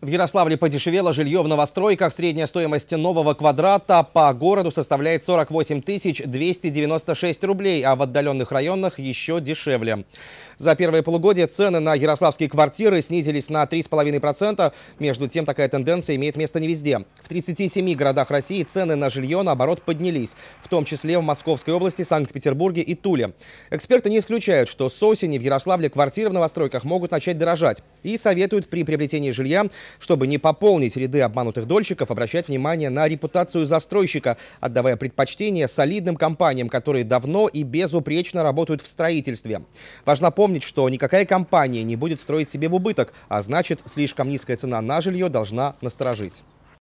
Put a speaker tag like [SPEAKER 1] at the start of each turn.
[SPEAKER 1] В Ярославле подешевело жилье в новостройках. Средняя стоимость нового квадрата по городу составляет 48 296 рублей, а в отдаленных районах еще дешевле. За первое полугодие цены на ярославские квартиры снизились на 3,5%. Между тем, такая тенденция имеет место не везде. В 37 городах России цены на жилье, наоборот, поднялись, в том числе в Московской области, Санкт-Петербурге и Туле. Эксперты не исключают, что с осени в Ярославле квартиры в новостройках могут начать дорожать и советуют при приобретении жилья – чтобы не пополнить ряды обманутых дольщиков, обращать внимание на репутацию застройщика, отдавая предпочтение солидным компаниям, которые давно и безупречно работают в строительстве. Важно помнить, что никакая компания не будет строить себе в убыток, а значит, слишком низкая цена на жилье должна насторожить.